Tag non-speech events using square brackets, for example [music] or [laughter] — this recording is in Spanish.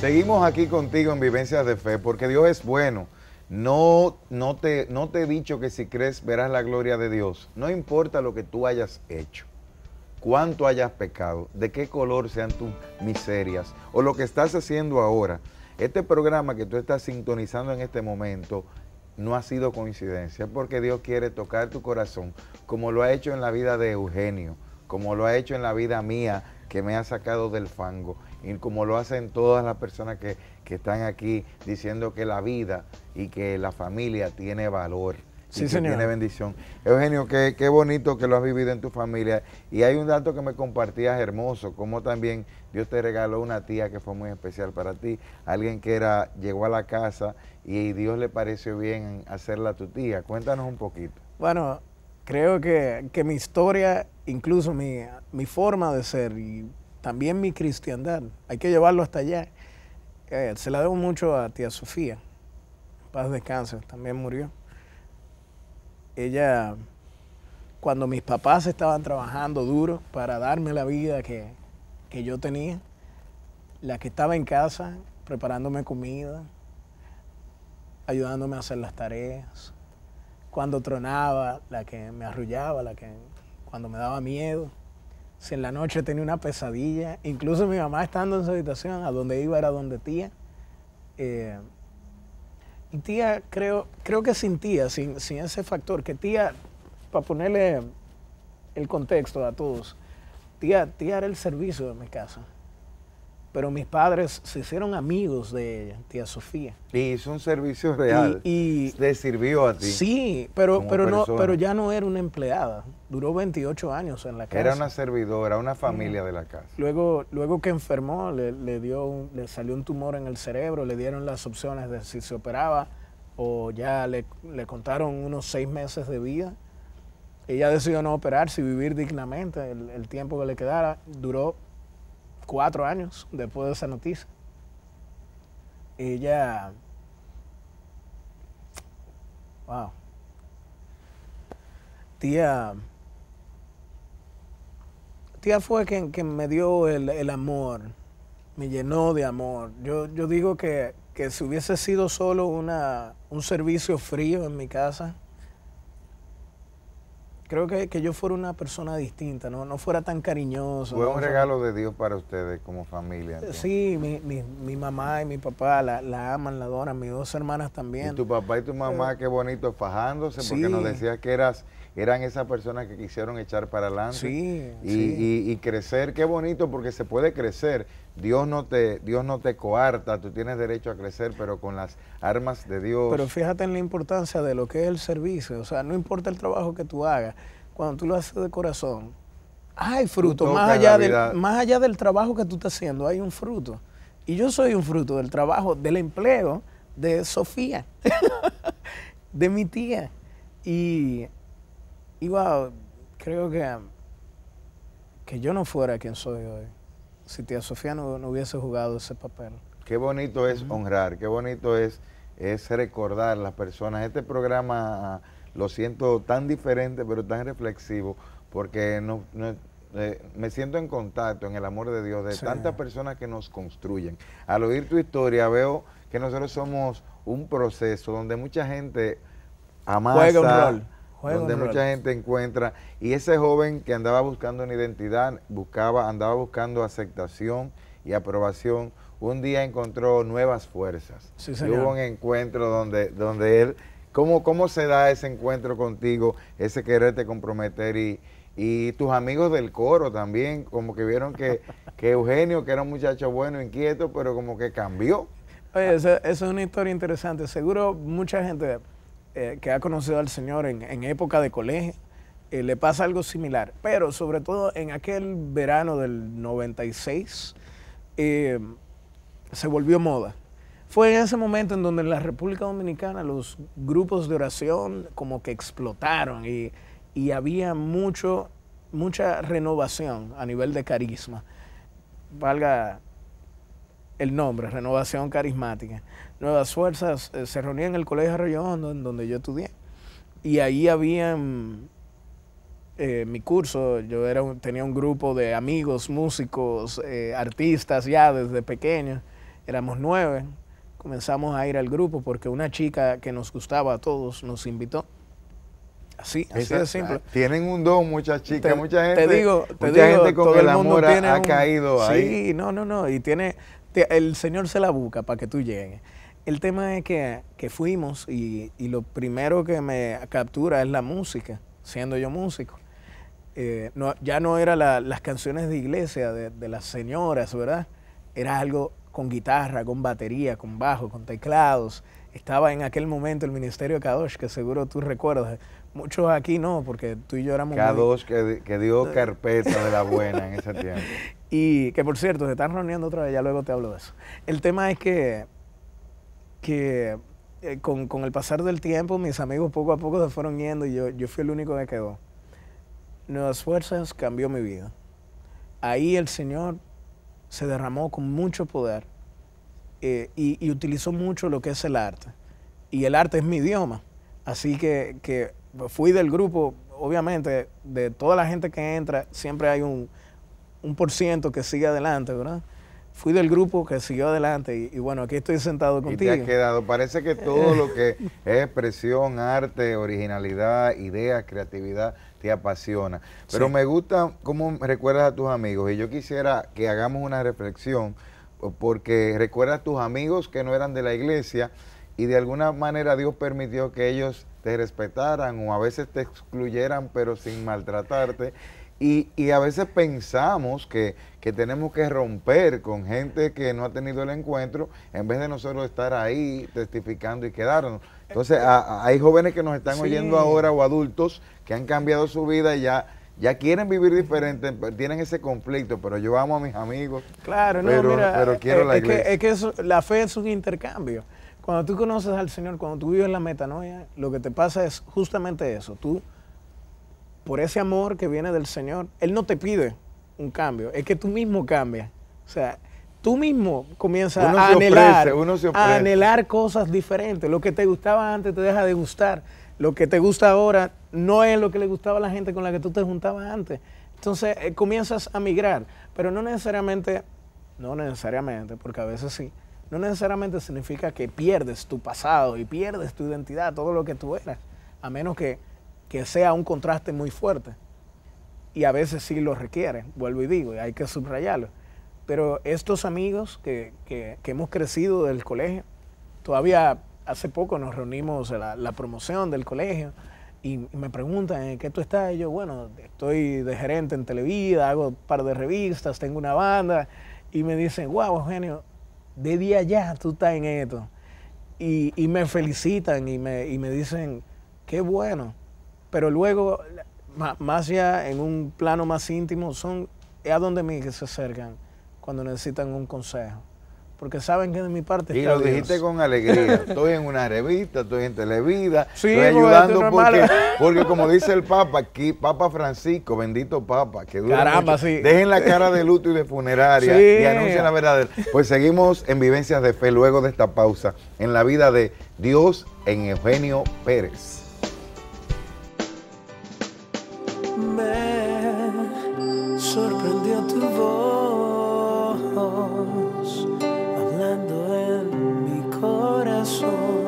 Seguimos aquí contigo en Vivencias de Fe, porque Dios es bueno. No, no, te, no te he dicho que si crees verás la gloria de Dios. No importa lo que tú hayas hecho, cuánto hayas pecado, de qué color sean tus miserias o lo que estás haciendo ahora. Este programa que tú estás sintonizando en este momento no ha sido coincidencia, porque Dios quiere tocar tu corazón, como lo ha hecho en la vida de Eugenio, como lo ha hecho en la vida mía, que me ha sacado del fango. Y como lo hacen todas las personas que, están aquí diciendo que la vida y que la familia tiene valor. Tiene bendición. Eugenio, qué, qué bonito que lo has vivido en tu familia. Y hay un dato que me compartías hermoso, como también Dios te regaló una tía que fue muy especial para ti, alguien que era llegó a la casa y Dios le pareció bien hacerla tu tía. Cuéntanos un poquito. Bueno, creo que, que mi historia incluso mi, forma de ser y también mi cristiandad. Hay que llevarlo hasta allá. Eh, se la debo mucho a tía Sofía. paz descanse, también murió. Ella, cuando mis papás estaban trabajando duro para darme la vida que, que yo tenía, la que estaba en casa preparándome comida, ayudándome a hacer las tareas, cuando tronaba, la que me arrullaba, la que cuando me daba miedo, si en la noche tenía una pesadilla, incluso mi mamá estando en su habitación, a donde iba era donde tía. Eh, y tía, creo, creo que sin tía, sin, ese factor, que tía, para ponerle el contexto a todos, tía era el servicio de mi casa pero mis padres se hicieron amigos de ella, tía Sofía. Y hizo un servicio real. Y, le sirvió a ti. Sí, pero, pero, no, pero ya no era una empleada. Duró 28 años en la casa. Era una servidora, una familia de la casa. Luego, luego que enfermó, le, dio le salió un tumor en el cerebro, le dieron las opciones de si se operaba o ya le, contaron unos seis meses de vida. Ella decidió no operarse y vivir dignamente el tiempo que le quedara. Duró cuatro años después de esa noticia. Ella. Wow. Tía. Tía fue quien, me dio el, amor, me llenó de amor. Yo, yo digo que, que si hubiese sido solo una, un servicio frío en mi casa, creo que, yo fuera una persona distinta, no, no fuera tan cariñoso. Fue un regalo de Dios para ustedes como familia. Eh, sí, mi, mi, mi, mamá y mi papá la, aman, la adoran, mis dos hermanas también. Y tu papá y tu mamá, eh, qué bonito, fajándose, porque nos decías que eras eran esas personas que quisieron echar para adelante y, Y, crecer. Qué bonito porque se puede crecer. Dios no, te, Dios no te coarta, tú tienes derecho a crecer, pero con las armas de Dios. Pero fíjate en la importancia de lo que es el servicio. O sea, no importa el trabajo que tú hagas, cuando tú lo haces de corazón, hay fruto. Más allá, del, más allá del trabajo que tú estás haciendo, hay un fruto. Y yo soy un fruto del trabajo, del empleo de Sofía, [laughs] de mi tía. Y iba, creo que, que yo no fuera quien soy hoy, si tía Sofía no, hubiese jugado ese papel. Qué bonito es honrar, qué bonito es, es recordar a las personas. Este programa lo siento tan diferente, pero tan reflexivo, porque no, eh, me siento en contacto, en el amor de Dios, de tantas personas que nos construyen. Al oír tu historia veo que nosotros somos un proceso donde mucha gente amasa, Juega un rol donde mucha gente encuentra, y ese joven que andaba buscando una identidad, buscaba, andaba buscando aceptación y aprobación, un día encontró nuevas fuerzas. hubo un encuentro donde, donde él, ¿cómo, ¿cómo se da ese encuentro contigo, ese quererte comprometer y, y tus amigos del coro también, como que vieron que, [laughs] Eugenio, que era un muchacho bueno, inquieto, pero como que cambió. Oye, esa es una historia interesante. Seguro mucha gente eh, que ha conocido al Señor en, en época de colegio, eh, le pasa algo similar. Pero sobre todo en aquel verano del 96, eh, se volvió moda. Fue en ese momento en donde en la República Dominicana los grupos de oración como que explotaron y, y había mucho, mucha renovación a nivel de carisma. Valga el nombre, Renovación Carismática. Nuevas Fuerzas eh, se reunían en el Colegio Arroyo Hondo, en donde yo estudié. Y ahí habían eh, mi curso, yo era tenía un grupo de amigos, músicos, eh, artistas ya desde pequeños. éramos nueve, comenzamos a ir al grupo porque una chica que nos gustaba a todos nos invitó. Así, así de simple. Ah, tienen un don muchas chicas, mucha gente. Te digo, te mucha gente con todo el, amor ha, caído ahí. Sí, no, no, no, y tiene, el Señor se la busca para que tú llegues. El tema es que, fuimos y, lo primero que me captura es la música, siendo yo músico. Eh, ya no eran las canciones de iglesia de, las señoras, ¿verdad? Era algo con guitarra, con batería, con bajo, con teclados estaba en aquel momento el ministerio de Kadosh, que seguro tú recuerdas. Muchos aquí no, porque tú y yo éramos... Kadosh que, que, dio [laughs] carpeta de la buena en ese tiempo. [laughs] Y que por cierto, se están reuniendo otra vez, ya luego te hablo de eso. El tema es que, que eh, con, el pasar del tiempo mis amigos poco a poco se fueron yendo y yo, yo fui el único que quedó. Nuevas fuerzas cambió mi vida. Ahí el Señor se derramó con mucho poder eh, y, utilizo mucho lo que es el arte. Y el arte es mi idioma. Así que, fui del grupo, obviamente, de toda la gente que entra, siempre hay un, un por ciento que sigue adelante, ¿verdad? Fui del grupo que siguió adelante y, bueno, aquí estoy sentado contigo. Y te has quedado. Parece que todo lo que es expresión, arte, originalidad, ideas, creatividad, te apasiona. Pero me gusta cómo recuerdas a tus amigos y yo quisiera que hagamos una reflexión porque recuerdas tus amigos que no eran de la iglesia y de alguna manera Dios permitió que ellos te respetaran o a veces te excluyeran pero sin maltratarte. Y, y a veces pensamos que, tenemos que romper con gente que no ha tenido el encuentro en vez de nosotros estar ahí testificando y quedarnos. Entonces hay jóvenes que nos están oyendo ahora o adultos que han cambiado su vida y ya ya quieren vivir diferente, tienen ese conflicto, pero yo amo a mis amigos. Claro, no, eh, quiero la iglesia. es que la fe es un intercambio. Cuando tú conoces al Señor, cuando tú vives la metanoia, lo que te pasa es justamente eso. Tú, por ese amor que viene del Señor, Él no te pide un cambio, es que tú mismo cambias. O sea, tú mismo comienzas a anhelar, a anhelar cosas diferentes. Lo que te gustaba antes te deja de gustar lo que te gusta ahora no es lo que le gustaba a la gente con la que tú te juntabas antes. Entonces eh, comienzas a migrar, pero no necesariamente, no necesariamente, porque a veces sí, no necesariamente significa que pierdes tu pasado y pierdes tu identidad, todo lo que tú eras, a menos que, sea un contraste muy fuerte. Y a veces sí lo requiere, vuelvo y digo, y hay que subrayarlo. Pero estos amigos que hemos crecido del colegio, todavía hace poco nos reunimos la, la promoción del colegio y me preguntan, ¿en qué tú estás? Y yo, bueno, estoy de gerente en Televida, hago un par de revistas, tengo una banda. Y me dicen, wow, Eugenio, de día ya tú estás en esto. Y, me felicitan y me, me dicen, qué bueno. Pero luego, más ya en un plano más íntimo, son a donde me que se acercan cuando necesitan un consejo porque saben que de mi parte está Y lo dijiste con alegría. Estoy en una revista, estoy en Televida, estoy ayudando porque, porque como dice el Papa aquí, Papa Francisco, bendito Papa, que dura Caramba, Sí. Dejen la cara de luto y de funeraria y anuncien la verdad. Pues seguimos en Vivencias de Fe luego de esta pausa en la vida de Dios en Eugenio Pérez. Me sorprendió tu voz Oh.